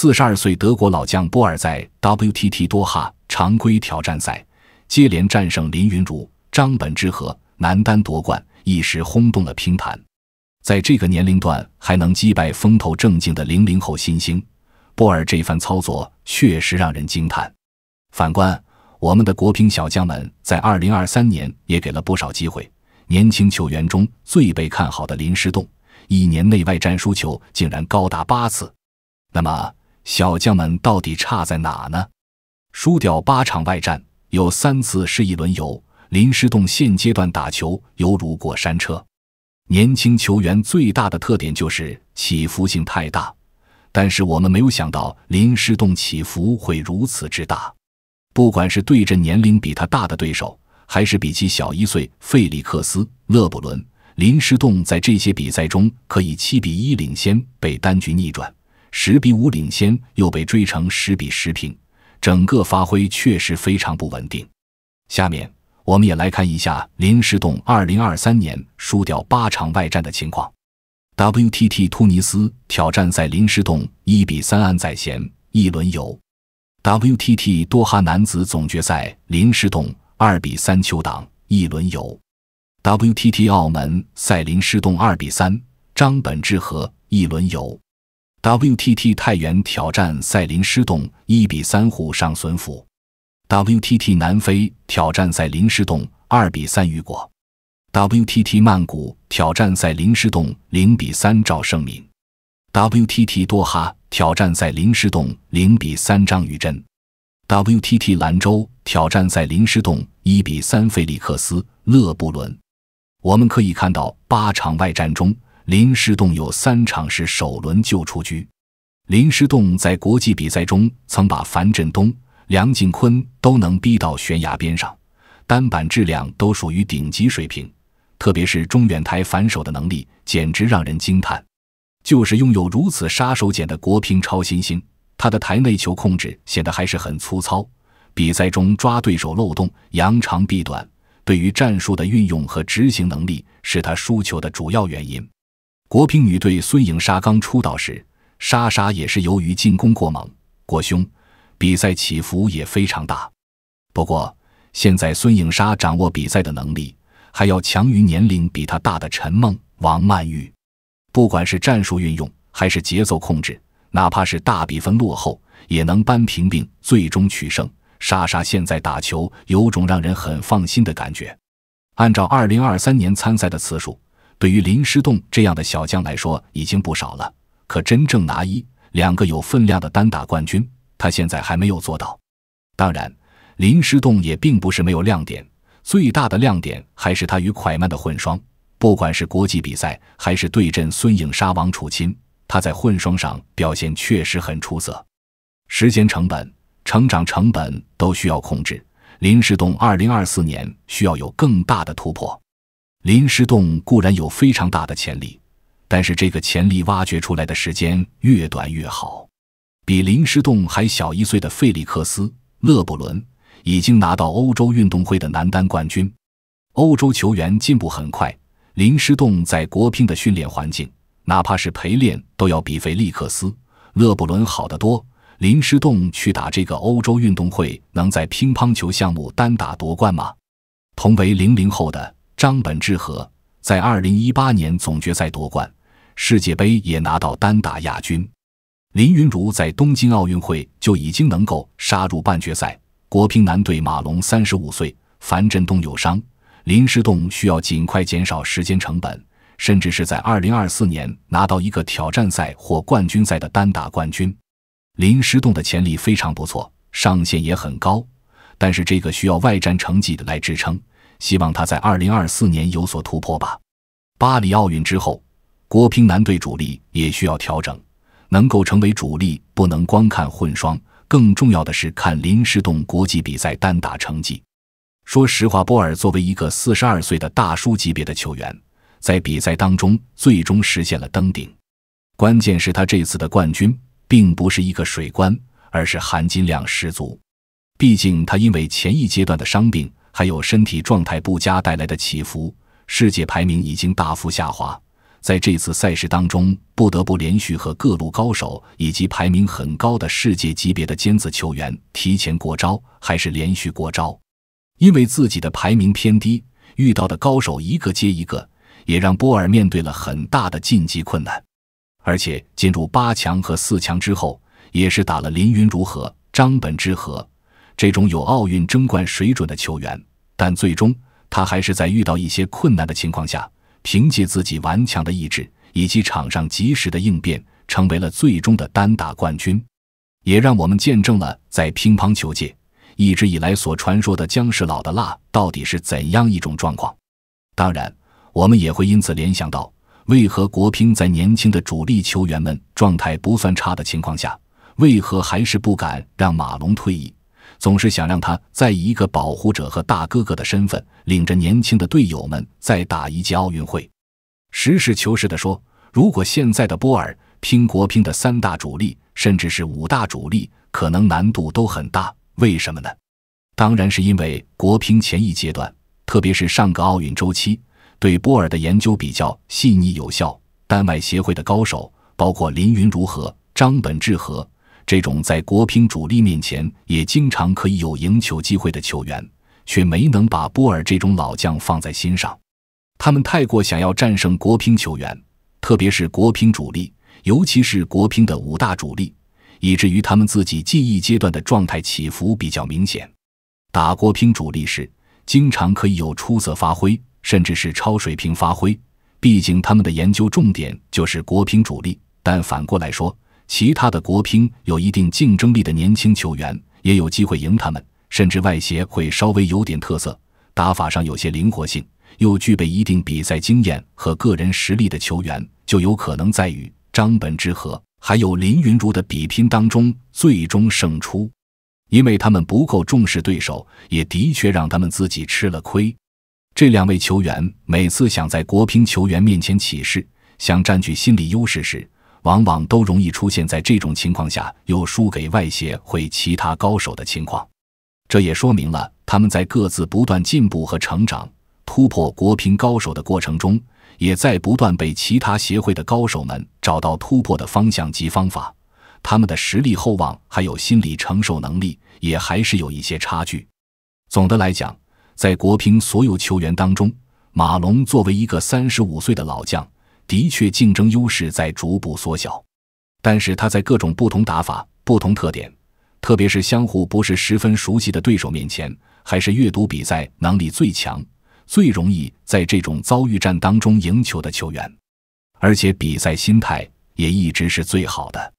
四十二岁德国老将波尔在 WTT 多哈常规挑战赛接连战胜林昀儒、张本智和男单夺冠，一时轰动了乒坛。在这个年龄段还能击败风头正劲的零零后新星波尔，这番操作确实让人惊叹。反观我们的国乒小将们，在二零二三年也给了不少机会。年轻球员中最被看好的林诗栋，一年内外战输球竟然高达八次。那么？小将们到底差在哪呢？输掉八场外战，有三次是一轮游。林诗栋现阶段打球犹如过山车。年轻球员最大的特点就是起伏性太大，但是我们没有想到林诗栋起伏会如此之大。不管是对阵年龄比他大的对手，还是比其小一岁费利克斯、勒布伦，林诗栋在这些比赛中可以七比一领先，被单局逆转。十比五领先又被追成十比十平，整个发挥确实非常不稳定。下面我们也来看一下林诗栋2023年输掉八场外战的情况：WTT 突尼斯挑战赛林诗栋一比三安在先，一轮游；WTT 多哈男子总决赛林诗栋二比三邱党一轮游；WTT 澳门赛林诗栋二比三张本智和一轮游。WTT 太原挑战赛林诗栋一比三胡上损府 w t t 南非挑战赛林诗栋二比三雨果，WTT 曼谷挑战赛林诗栋零比三赵胜敏，WTT 多哈挑战赛林诗栋零比三张禹珍，WTT 兰州挑战赛林诗栋一比三费利克斯勒布伦。我们可以看到八场外战中。林诗栋有三场是首轮就出局。林诗栋在国际比赛中曾把樊振东、梁靖昆都能逼到悬崖边上，单板质量都属于顶级水平，特别是中远台反手的能力简直让人惊叹。就是拥有如此杀手锏的国乒超新星，他的台内球控制显得还是很粗糙。比赛中抓对手漏洞、扬长避短，对于战术的运用和执行能力是他输球的主要原因。国乒女队孙颖莎刚出道时，莎莎也是由于进攻过猛，过凶，比赛起伏也非常大。不过，现在孙颖莎掌握比赛的能力还要强于年龄比她大的陈梦、王曼玉。不管是战术运用还是节奏控制，哪怕是大比分落后，也能扳平并最终取胜。莎莎现在打球有种让人很放心的感觉。按照2023年参赛的次数。对于林诗栋这样的小将来说，已经不少了。可真正拿一两个有分量的单打冠军，他现在还没有做到。当然，林诗栋也并不是没有亮点，最大的亮点还是他与蒯曼的混双。不管是国际比赛，还是对阵孙颖莎、王楚钦，他在混双上表现确实很出色。时间成本、成长成本都需要控制。林诗栋2024年需要有更大的突破。林诗栋固然有非常大的潜力，但是这个潜力挖掘出来的时间越短越好。比林诗栋还小一岁的费利克斯·勒布伦已经拿到欧洲运动会的男单冠军。欧洲球员进步很快。林诗栋在国乒的训练环境，哪怕是陪练，都要比费利克斯·勒布伦好得多。林诗栋去打这个欧洲运动会，能在乒乓球项目单打夺冠吗？同为零零后的。张本智和在2018年总决赛夺冠，世界杯也拿到单打亚军。林云儒在东京奥运会就已经能够杀入半决赛。国乒男队马龙35岁，樊振东有伤，林诗栋需要尽快减少时间成本，甚至是在2024年拿到一个挑战赛或冠军赛的单打冠军。林诗栋的潜力非常不错，上限也很高，但是这个需要外战成绩来支撑。希望他在二零二四年有所突破吧。巴黎奥运之后，国乒男队主力也需要调整。能够成为主力，不能光看混双，更重要的是看林诗栋国际比赛单打成绩。说实话，波尔作为一个四十二岁的大叔级别的球员，在比赛当中最终实现了登顶。关键是他这次的冠军并不是一个水冠，而是含金量十足。毕竟他因为前一阶段的伤病。还有身体状态不佳带来的起伏，世界排名已经大幅下滑。在这次赛事当中，不得不连续和各路高手以及排名很高的世界级别的尖子球员提前过招，还是连续过招，因为自己的排名偏低，遇到的高手一个接一个，也让波尔面对了很大的晋级困难。而且进入八强和四强之后，也是打了林云如何、张本智和。这种有奥运争冠水准的球员，但最终他还是在遇到一些困难的情况下，凭借自己顽强的意志以及场上及时的应变，成为了最终的单打冠军，也让我们见证了在乒乓球界一直以来所传说的“姜是老的辣”到底是怎样一种状况。当然，我们也会因此联想到，为何国乒在年轻的主力球员们状态不算差的情况下，为何还是不敢让马龙退役？总是想让他再以一个保护者和大哥哥的身份，领着年轻的队友们再打一届奥运会。实事求是地说，如果现在的波尔拼国乒的三大主力，甚至是五大主力，可能难度都很大。为什么呢？当然是因为国乒前一阶段，特别是上个奥运周期，对波尔的研究比较细腻有效。丹麦协会的高手，包括林昀儒和张本智和。这种在国乒主力面前也经常可以有赢球机会的球员，却没能把波尔这种老将放在心上。他们太过想要战胜国乒球员，特别是国乒主力，尤其是国乒的五大主力，以至于他们自己记忆阶段的状态起伏比较明显。打国乒主力时，经常可以有出色发挥，甚至是超水平发挥。毕竟他们的研究重点就是国乒主力。但反过来说。其他的国乒有一定竞争力的年轻球员也有机会赢他们，甚至外协会稍微有点特色，打法上有些灵活性，又具备一定比赛经验和个人实力的球员，就有可能在与张本智和还有林昀儒的比拼当中最终胜出，因为他们不够重视对手，也的确让他们自己吃了亏。这两位球员每次想在国乒球员面前起势，想占据心理优势时。往往都容易出现在这种情况下，又输给外协会其他高手的情况。这也说明了他们在各自不断进步和成长、突破国乒高手的过程中，也在不断被其他协会的高手们找到突破的方向及方法。他们的实力厚望还有心理承受能力，也还是有一些差距。总的来讲，在国乒所有球员当中，马龙作为一个三十五岁的老将。的确，竞争优势在逐步缩小，但是他在各种不同打法、不同特点，特别是相互不是十分熟悉的对手面前，还是阅读比赛能力最强、最容易在这种遭遇战当中赢球的球员，而且比赛心态也一直是最好的。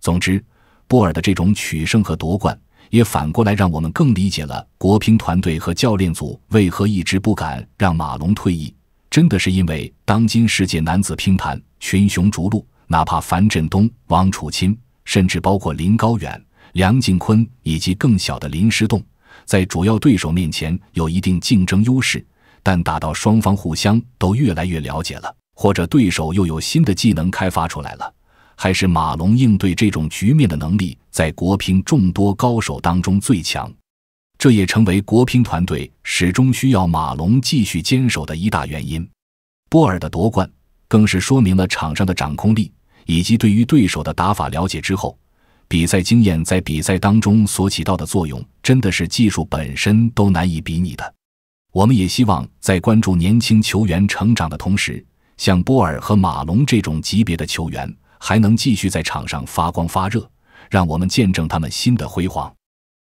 总之，波尔的这种取胜和夺冠，也反过来让我们更理解了国乒团队和教练组为何一直不敢让马龙退役。真的是因为当今世界男子乒坛群雄逐鹿，哪怕樊振东、王楚钦，甚至包括林高远、梁靖昆以及更小的林诗栋，在主要对手面前有一定竞争优势。但打到双方互相都越来越了解了，或者对手又有新的技能开发出来了，还是马龙应对这种局面的能力在国乒众多高手当中最强。这也成为国乒团队始终需要马龙继续坚守的一大原因。波尔的夺冠，更是说明了场上的掌控力，以及对于对手的打法了解之后，比赛经验在比赛当中所起到的作用，真的是技术本身都难以比拟的。我们也希望在关注年轻球员成长的同时，像波尔和马龙这种级别的球员，还能继续在场上发光发热，让我们见证他们新的辉煌。